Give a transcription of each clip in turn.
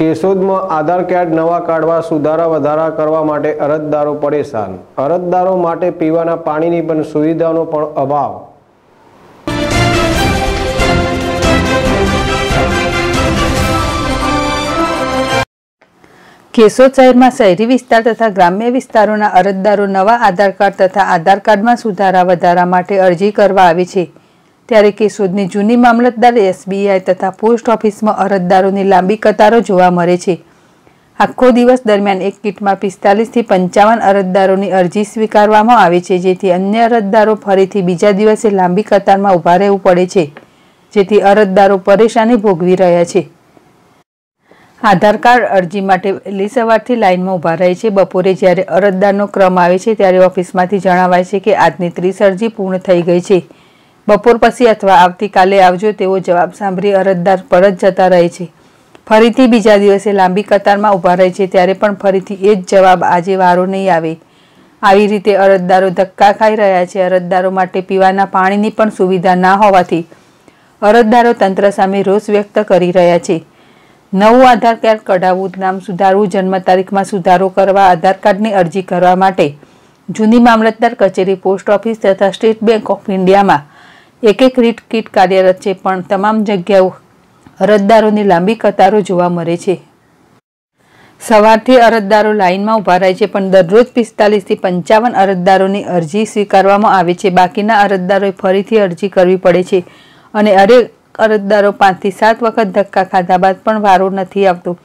કેશોદમાં આધાર card નવા કાર્ડમાં સુધારા વધારા કરવા માટે અરજદારો પરેશાન અરજદારો માટે પીવાના પાણીની પણ સુવિધાનો પણ અભાવ કેશોદ શહેરમાં શહેરી વિસ્તાર તથા ગ્રામ્ય વિસ્તારોના અરજદારો નવા આધાર કાર્ડ તથા આધાર કાર્ડમાં સુધારા વધારા માટે અરજી કરવા આવી છે ત્યારે કેશોદની જૂની મામલતદાર એસબીઆઈ તથા પોસ્ટ ઓફિસમાં અરજદારોની લાંબી કતારો જોવા મળે છે આખો દિવસ દરમિયાન એક કીટમાં પિસ્તાલીસથી પંચાવન અરજદારોની અરજી સ્વીકારવામાં આવે છે જેથી અન્ય અરજદારો ફરીથી બીજા દિવસે લાંબી કતારમાં ઊભા રહેવું પડે છે જેથી અરજદારો પરેશાની ભોગવી રહ્યા છે આધાર કાર્ડ અરજી માટે વહેલી સવારથી લાઇનમાં ઊભા રહે છે બપોરે જ્યારે અરજદારનો ક્રમ આવે છે ત્યારે ઓફિસમાંથી જણાવાય છે કે આજની ત્રીસ અરજી પૂર્ણ થઈ ગઈ છે બપોર પછી અથવા આવતીકાલે આવજો તેવો જવાબ સાંભળી અરજદાર પરત જતા રહે છે ફરીથી બીજા દિવસે લાંબી કતારમાં ઊભા રહે છે ત્યારે પણ ફરીથી એ જ જવાબ આજે વારો નહીં આવે આવી રીતે અરજદારો ધક્કા ખાઈ રહ્યા છે અરજદારો માટે પીવાના પાણીની પણ સુવિધા ના હોવાથી અરજદારો તંત્ર સામે રોષ વ્યક્ત કરી રહ્યા છે નવું આધાર કાર્ડ કઢાવવું નામ સુધારવું જન્મ તારીખમાં સુધારો કરવા આધાર કાર્ડની અરજી કરવા માટે જૂની મામલતદાર કચેરી પોસ્ટ ઓફિસ તથા સ્ટેટ બેંક ઓફ ઇન્ડિયામાં એક એક રીટ કીટ કાર્યરત છે પણ તમામ જગ્યાઓ અરજદારોની લાંબી કતારો જોવા મળે છે સવારથી અરજદારો લાઇનમાં ઊભા રહે છે પણ દરરોજ પિસ્તાલીસથી પંચાવન અરજદારોની અરજી સ્વીકારવામાં આવે છે બાકીના અરજદારોએ ફરીથી અરજી કરવી પડે છે અને અરે અરજદારો પાંચથી સાત વખત ધક્કા ખાધા બાદ પણ વારો નથી આવતો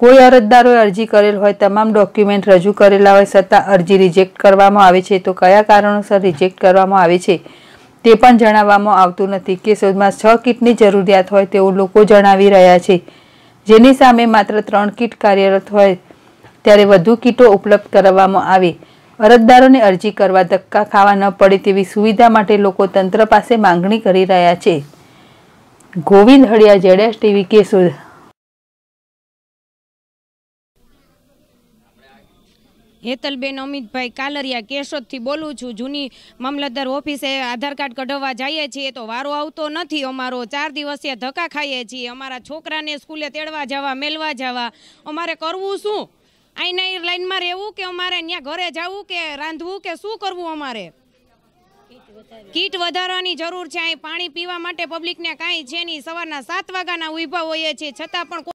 કોઈ અરજદારોએ અરજી કરેલ હોય તમામ ડોક્યુમેન્ટ રજૂ કરેલા હોય છતાં અરજી રિજેક્ટ કરવામાં આવે છે તો કયા કારણોસર રિજેક્ટ કરવામાં આવે છે તે પણ જણાવવામાં આવતું નથી કે શોધમાં છ કીટની જરૂરિયાત હોય તેવું લોકો જણાવી રહ્યા છે જેની સામે માત્ર ત્રણ કીટ કાર્યરત હોય ત્યારે વધુ કીટો ઉપલબ્ધ કરાવવામાં આવે અરજદારોને અરજી કરવા ધક્કા ખાવા ન પડે તેવી સુવિધા માટે લોકો તંત્ર પાસે માંગણી કરી રહ્યા છે ગોવિંદ હળિયા જેડેશ ટીવી કે શોધ હેતલબેન અમિતભાઈ કાલરિયા કેશોદથી બોલું છું જૂની મામલતદાર ઓફિસે આધાર કાર્ડ કઢાવવા જઈએ છીએ તો વારો આવતો નથી અમારો ચાર દિવસે ધક્કા ખાઈએ છીએ અમારા છોકરાને સ્કૂલે તેડવા જવા મેળવા જવા અમારે કરવું શું આઈના લાઈનમાં રહેવું કે અમારે ત્યાં ઘરે જવું કે રાંધવું કે શું કરવું અમારે કીટ વધારવાની જરૂર છે અહીં પાણી પીવા માટે પબ્લિકને કાંઈ છે નહીં સવારના સાત વાગ્યાના ઉભા હોઈએ છીએ છતાં પણ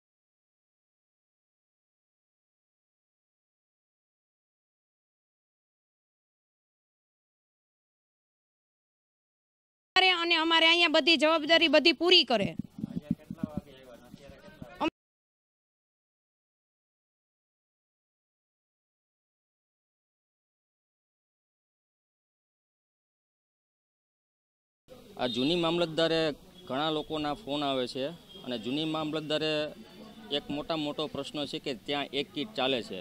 કરે અને અમારે અહીંયા બધી જવાબદારી બધી પૂરી કરે આ જૂની મામલતદારે ઘણા લોકોના ફોન આવે છે અને જૂની મામલતદારે એક મોટા મોટો પ્રશ્ન છે કે ત્યાં એક કીટ ચાલે છે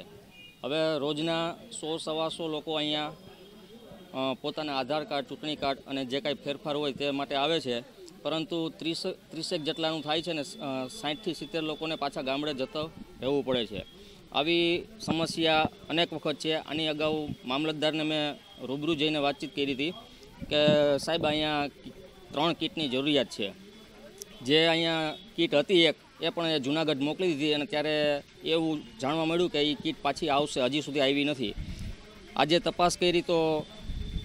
હવે રોજના સો સવાસો લોકો અહીંયા પોતાના આધાર કાર્ડ ચૂંટણી કાર્ડ અને જે કાંઈ ફેરફાર હોય તે માટે આવે છે પરંતુ ત્રીસ ત્રીસેક જેટલાનું થાય છે ને સાઠથી સિત્તેર લોકોને પાછા ગામડે જતો રહેવું પડે છે આવી સમસ્યા અનેક વખત છે આની અગાઉ મામલતદારને મેં રૂબરૂ જઈને વાતચીત કરી હતી કે સાહેબ અહીંયા ત્રણ કીટની જરૂરિયાત છે જે અહીંયા કીટ હતી એક એ પણ એ જુનાગઢ મોકલી દીધી અને ત્યારે એવું જાણવા મળ્યું કે એ કીટ પાછી આવશે હજી સુધી આવી નથી આજે તપાસ કરી તો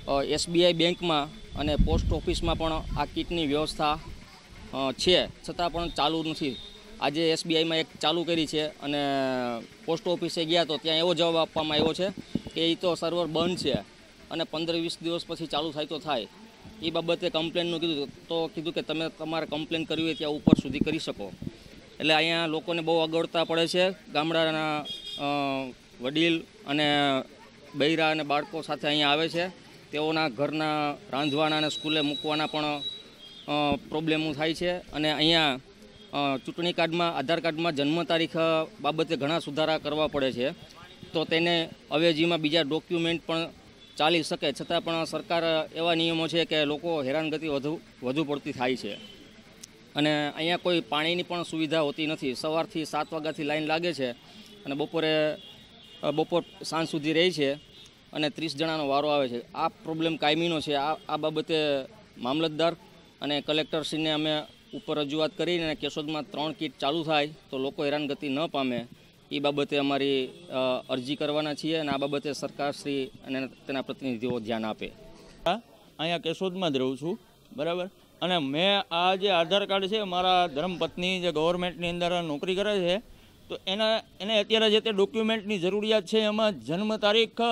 એસબીઆઈ બેંકમાં અને પોસ્ટ ઓફિસમાં પણ આ કીટની વ્યવસ્થા છે છતાં પણ ચાલુ નથી આજે એસબીઆઈમાં એક ચાલુ કરી છે અને પોસ્ટ ઓફિસે ગયા તો ત્યાં એવો જવાબ આપવામાં આવ્યો છે કે એ તો સર્વર બંધ છે અને પંદર વીસ દિવસ પછી ચાલુ થાય તો થાય એ બાબતે કમ્પ્લેનનું કીધું તો કીધું કે તમે તમારે કમ્પ્લેન કરવી હોય ત્યાં ઉપર સુધી કરી શકો એટલે અહીંયા લોકોને બહુ અગવડતા પડે છે ગામડાના વડીલ અને બૈરા અને બાળકો સાથે અહીંયા આવે છે તેઓના ઘરના રાંધવાના અને સ્કૂલે મૂકવાના પણ પ્રોબ્લેમો થાય છે અને અહીંયા ચૂંટણી કાર્ડમાં આધાર કાર્ડમાં જન્મ તારીખ બાબતે ઘણા સુધારા કરવા પડે છે તો તેને અવેજીમાં બીજા ડોક્યુમેન્ટ પણ ચાલી શકે છતાં પણ સરકાર એવા નિયમો છે કે લોકો હેરાનગતિ વધુ વધુ પડતી થાય છે અને અહીંયા કોઈ પાણીની પણ સુવિધા હોતી નથી સવારથી સાત વાગ્યાથી લાઈન લાગે છે અને બપોરે બપોર સાંજ સુધી રહે છે અને ત્રીસ જણાનો વારો આવે છે આ પ્રોબ્લેમ કાયમીનો છે આ આ બાબતે મામલતદાર અને કલેક્ટરશ્રીને અમે ઉપર રજૂઆત કરીને કેશોદમાં ત્રણ કીટ ચાલુ થાય તો લોકો હેરાનગતિ ન પામે એ બાબતે અમારી અરજી કરવાના છીએ અને આ બાબતે સરકારશ્રી અને તેના પ્રતિનિધિઓ ધ્યાન આપે અહીંયા કેશોદમાં જ રહું છું બરાબર અને મેં આ જે આધાર કાર્ડ છે મારા ધર્મપત્ની જે ગવર્મેન્ટની અંદર નોકરી કરે છે તો એના એને અત્યારે જે તે ડોક્યુમેન્ટની જરૂરિયાત છે એમાં જન્મ તારીખ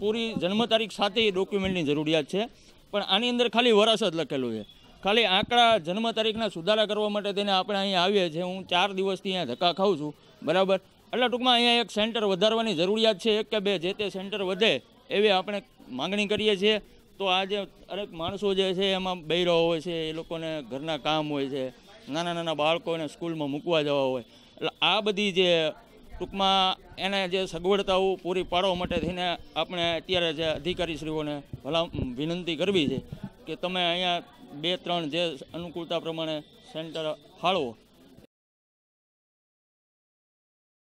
પૂરી જન્મ તારીખ સાથે એ ડોક્યુમેન્ટની જરૂરિયાત છે પણ આની અંદર ખાલી વરસ જ લખેલું છે ખાલી આંકડા જન્મ તારીખના સુધારા કરવા માટે તેને આપણે અહીંયા આવીએ છીએ હું ચાર દિવસથી અહીંયા ધક્કા ખાઉં છું બરાબર એટલે ટૂંકમાં અહીંયા એક સેન્ટર વધારવાની જરૂરિયાત છે એક કે બે જે તે સેન્ટર વધે એવી આપણે માગણી કરીએ છીએ તો આ જે અનેક માણસો જે છે એમાં બૈરો હોય છે એ લોકોને ઘરના કામ હોય છે નાના નાના બાળકોને સ્કૂલમાં મૂકવા જવા હોય એટલે આ બધી જે ટૂંકમાં એને જે સગવડતાઓ પૂરી પાડવા માટે થઈને આપણે અત્યારે જે અધિકારીશ્રીઓને ભલા વિનંતી કરવી છે કે તમે અહીંયા બે ત્રણ જે અનુકૂળતા પ્રમાણે સેન્ટર ફાળવો